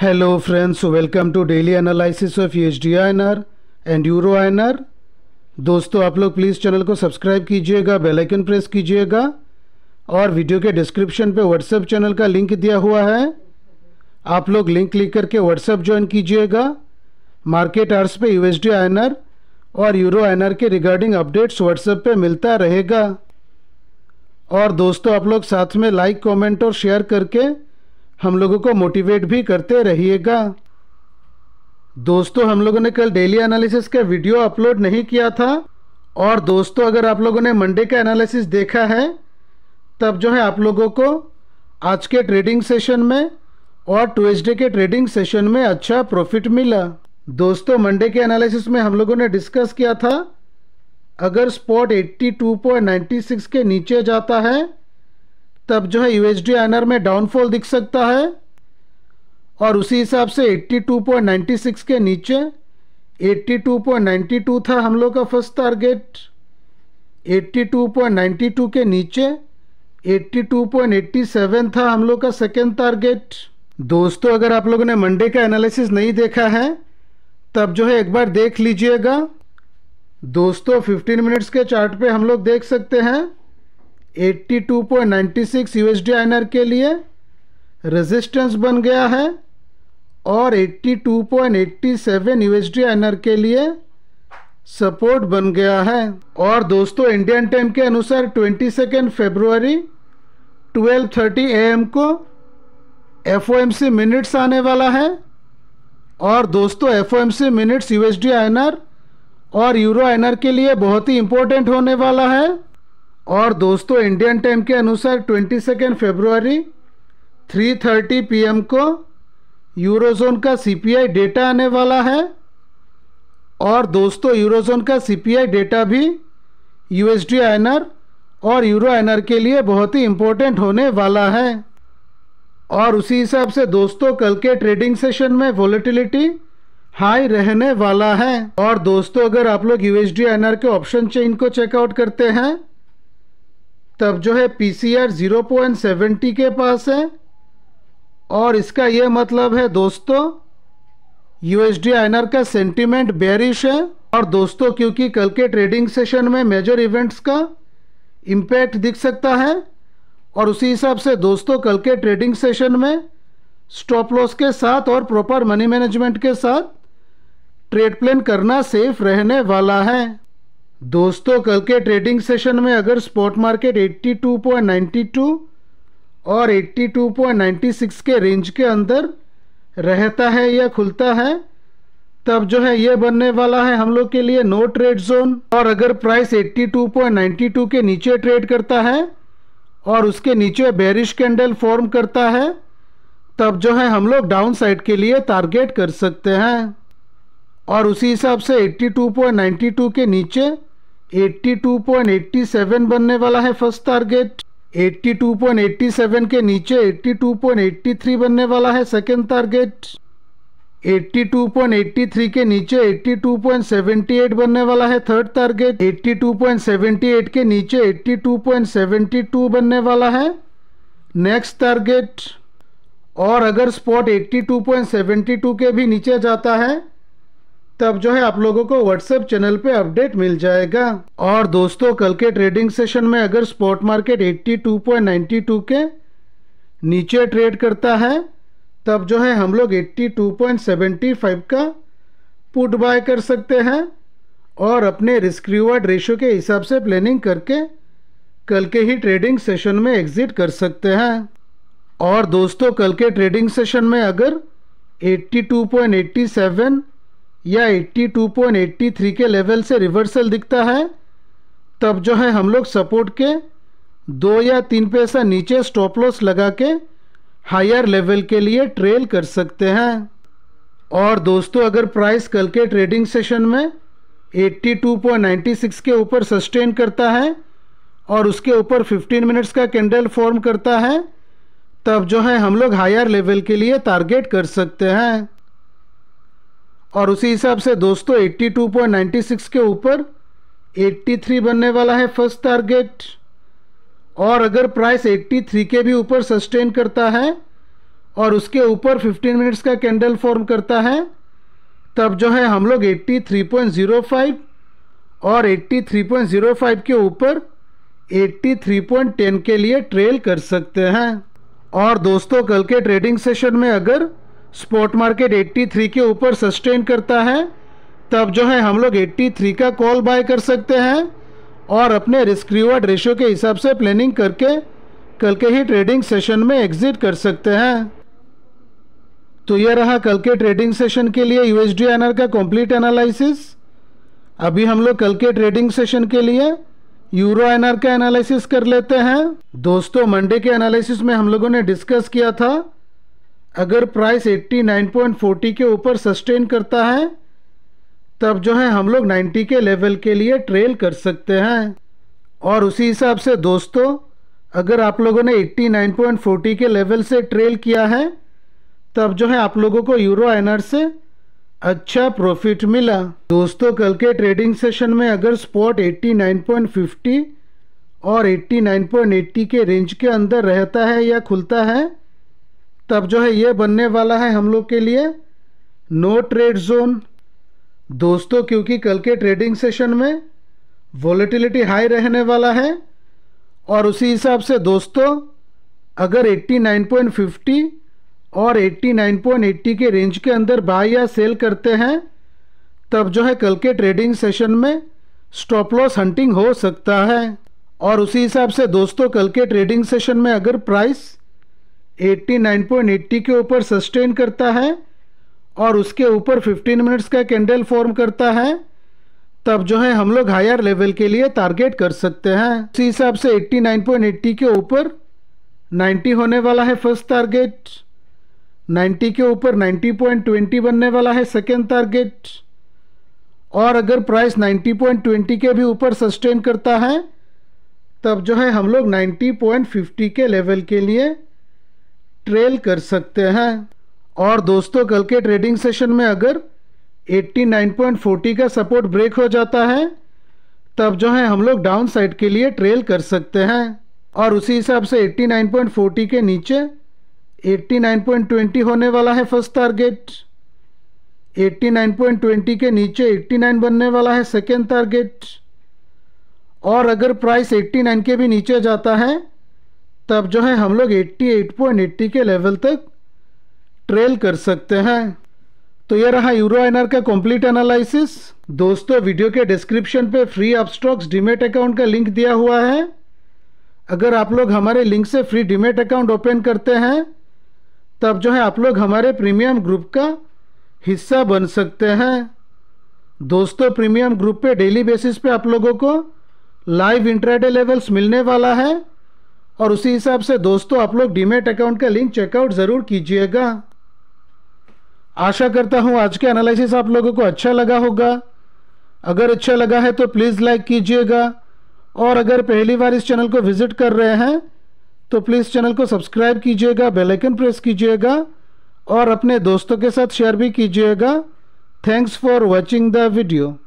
Hello friends, welcome to daily analysis of USD e INR and Euro R दोस्तों आप लोग please channel को subscribe कीजिएगा bell icon press कीजिएगा और वीडियो के डिस्क्रिप्शन पे व्हाट्सएप चैनल का लिंक दिया हुआ है आप लोग लिंक क्लिक करके व्हाट्सएप ज्वाइन कीजिएगा मार्केट आर्स पे यूएसडी e आर और यूरो आर के रिगार्डिंग अपडेट्स व्हाट्सएप पर मिलता रहेगा और दोस्तों आप लोग साथ में लाइक कॉमेंट और शेयर करके हम लोगों को मोटिवेट भी करते रहिएगा दोस्तों हम लोगों ने कल डेली एनालिसिस का वीडियो अपलोड नहीं किया था और दोस्तों अगर आप लोगों ने मंडे का एनालिसिस देखा है तब जो है आप लोगों को आज के ट्रेडिंग सेशन में और ट्यूजडे के ट्रेडिंग सेशन में अच्छा प्रॉफिट मिला दोस्तों मंडे के एनालिसिस में हम लोगों ने डिस्कस किया था अगर स्पॉट 82.96 के नीचे जाता है तब जो है यूएसडी एनआर में डाउनफॉल दिख सकता है और उसी हिसाब से 82.96 के नीचे 82.92 था हम लोग का फर्स्ट टारगेट 82.92 के नीचे 82.87 था हम लोग का सेकेंड टारगेट दोस्तों अगर आप लोगों ने मंडे का एनालिसिस नहीं देखा है तब जो है एक बार देख लीजिएगा दोस्तों 15 मिनट्स के चार्ट पे हम लोग देख सकते हैं 82.96 यूएसडी आइनर के लिए रेजिस्टेंस बन गया है और 82.87 यूएसडी आइनर के लिए सपोर्ट बन गया है और दोस्तों इंडियन टाइम के अनुसार twenty second 12:30 twelve thirty M को एफ मिनट्स आने वाला है और दोस्तों एफ मिनट्स यूएसडी आइनर और यूरो आइनर के लिए बहुत ही इम्पोर्टेंट होने वाला है और दोस्तों इंडियन टाइम के अनुसार twenty second February three thirty P को यूरोजोन का सीपीआई डेटा आने वाला है और दोस्तों यूरोजोन का सीपीआई डेटा भी यूएसडी आइनर और यूरो आइनर के लिए बहुत ही इम्पोर्टेंट होने वाला है और उसी हिसाब से दोस्तों कल के ट्रेडिंग सेशन में वॉलेटिलिटी हाई रहने वाला है और दोस्तों अगर आप लोग यू एस के ऑप्शन चेन को चेकआउट करते हैं तब जो है P C R zero point seventy के पास है और इसका ये मतलब है दोस्तों यू एस डी आइनर का सेंटीमेंट बेरिश है और दोस्तों क्योंकि कल के ट्रेडिंग सेशन में मेजर इवेंट्स का इम्पैक्ट दिख सकता है और उसी हिसाब से दोस्तों कल के ट्रेडिंग सेशन में स्टॉप लॉस के साथ और प्रॉपर मनी मैनेजमेंट के साथ ट्रेड प्लान करना सेफ रहने वाला है दोस्तों कल के ट्रेडिंग सेशन में अगर स्पॉट मार्केट 82.92 और 82.96 के रेंज के अंदर रहता है या खुलता है तब जो है ये बनने वाला है हम लोग के लिए नो ट्रेड जोन और अगर प्राइस 82.92 के नीचे ट्रेड करता है और उसके नीचे बेरिश कैंडल फॉर्म करता है तब जो है हम लोग डाउन साइड के लिए टारगेट कर सकते हैं और उसी हिसाब से 82.92 के नीचे 82.87 बनने वाला है फर्स्ट टारगेट 82.87 के नीचे 82.83 बनने वाला है सेकेंड टारगेट 82.83 के नीचे 82.78 बनने वाला है थर्ड टारगेट 82.78 के नीचे 82.72 बनने वाला है नेक्स्ट टारगेट और अगर स्पॉट 82.72 के भी नीचे जाता है तब जो है आप लोगों को व्हाट्सएप चैनल पे अपडेट मिल जाएगा और दोस्तों कल के ट्रेडिंग सेशन में अगर स्पॉट मार्केट 82.92 के नीचे ट्रेड करता है तब जो है हम लोग 82.75 का पुट बाय कर सकते हैं और अपने रिस्क रिवार्ड रेशो के हिसाब से प्लानिंग करके कल के ही ट्रेडिंग सेशन में एग्जिट कर सकते हैं और दोस्तों कल के ट्रेडिंग सेशन में अगर 82.87 या 82.83 के लेवल से रिवर्सल दिखता है तब जो है हम लोग सपोर्ट के दो या तीन पैसा नीचे स्टॉप लॉस लगा के हायर लेवल के लिए ट्रेल कर सकते हैं और दोस्तों अगर प्राइस कल के ट्रेडिंग सेशन में 82.96 के ऊपर सस्टेन करता है और उसके ऊपर 15 मिनट्स का कैंडल फॉर्म करता है तब जो है हम लोग हायर लेवल के लिए टारगेट कर सकते हैं और उसी हिसाब से दोस्तों 82.96 के ऊपर 83 बनने वाला है फर्स्ट टारगेट और अगर प्राइस 83 के भी ऊपर सस्टेन करता है और उसके ऊपर 15 मिनट्स का कैंडल फॉर्म करता है तब जो है हम लोग 83.05 और 83.05 के ऊपर 83.10 के लिए ट्रेल कर सकते हैं और दोस्तों कल के ट्रेडिंग सेशन में अगर स्पॉट मार्केट 83 के ऊपर सस्टेन करता है तब जो है हम लोग 83 का कॉल बाय कर सकते हैं और अपने रिस्क रिवार्ड रेशो के हिसाब से प्लानिंग करके कल के ही ट्रेडिंग सेशन में एग्जिट कर सकते हैं तो यह रहा कल के ट्रेडिंग सेशन के लिए यू एस का कंप्लीट एनालिसिस अभी हम लोग कल के ट्रेडिंग सेशन के लिए यूरो एनआर का एनालिसिस कर लेते हैं दोस्तों मंडे के एनालिसिस में हम लोगों ने डिस्कस किया था अगर प्राइस 89.40 के ऊपर सस्टेन करता है तब जो है हम लोग 90 के लेवल के लिए ट्रेल कर सकते हैं और उसी हिसाब से दोस्तों अगर आप लोगों ने 89.40 के लेवल से ट्रेल किया है तब जो है आप लोगों को यूरो एनर से अच्छा प्रॉफिट मिला दोस्तों कल के ट्रेडिंग सेशन में अगर स्पॉट 89.50 और 89.80 के रेंज के अंदर रहता है या खुलता है तब जो है ये बनने वाला है हम लोग के लिए नो ट्रेड जोन दोस्तों क्योंकि कल के ट्रेडिंग सेशन में वॉलेटिलिटी हाई रहने वाला है और उसी हिसाब से दोस्तों अगर 89.50 और 89.80 के रेंज के अंदर बाय या सेल करते हैं तब जो है कल के ट्रेडिंग सेशन में स्टॉप लॉस हंटिंग हो सकता है और उसी हिसाब से दोस्तों कल के ट्रेडिंग सेशन में अगर प्राइस 89.80 के ऊपर सस्टेन करता है और उसके ऊपर 15 मिनट्स का कैंडल फॉर्म करता है तब जो है हम लोग हायर लेवल के लिए टारगेट कर सकते हैं उस हिसाब से 89.80 के ऊपर 90 होने वाला है फर्स्ट टारगेट 90 के ऊपर 90.20 बनने वाला है सेकेंड टारगेट और अगर प्राइस 90.20 के भी ऊपर सस्टेन करता है तब जो है हम लोग 90.50 के लेवल के लिए ट्रेल कर सकते हैं और दोस्तों कल के ट्रेडिंग सेशन में अगर 89.40 का सपोर्ट ब्रेक हो जाता है तब जो है हम लोग डाउन साइड के लिए ट्रेल कर सकते हैं और उसी हिसाब से 89.40 के नीचे 89.20 होने वाला है फर्स्ट टारगेट 89.20 के नीचे 89 बनने वाला है सेकेंड टारगेट और अगर प्राइस 89 के भी नीचे जाता है तब जो है हम लोग 88.80 के लेवल तक ट्रेल कर सकते हैं तो ये रहा यूरो एनआर का कंप्लीट एनालिसिस दोस्तों वीडियो के डिस्क्रिप्शन पे फ्री अपस्टॉक्स डिमेट अकाउंट का लिंक दिया हुआ है अगर आप लोग हमारे लिंक से फ्री डिमेट अकाउंट ओपन करते हैं तब जो है आप लोग हमारे प्रीमियम ग्रुप का हिस्सा बन सकते हैं दोस्तों प्रीमियम ग्रुप पे डेली बेसिस पे आप लोगों को लाइव इंट्राडे लेवल्स मिलने वाला है और उसी हिसाब से दोस्तों आप लोग डीमेट अकाउंट का लिंक चेकआउट ज़रूर कीजिएगा आशा करता हूँ आज के एनालिसिस आप लोगों को अच्छा लगा होगा अगर अच्छा लगा है तो प्लीज़ लाइक कीजिएगा और अगर पहली बार इस चैनल को विज़िट कर रहे हैं तो प्लीज़ चैनल को सब्सक्राइब कीजिएगा बेल आइकन प्रेस कीजिएगा और अपने दोस्तों के साथ शेयर भी कीजिएगा thanks for watching the video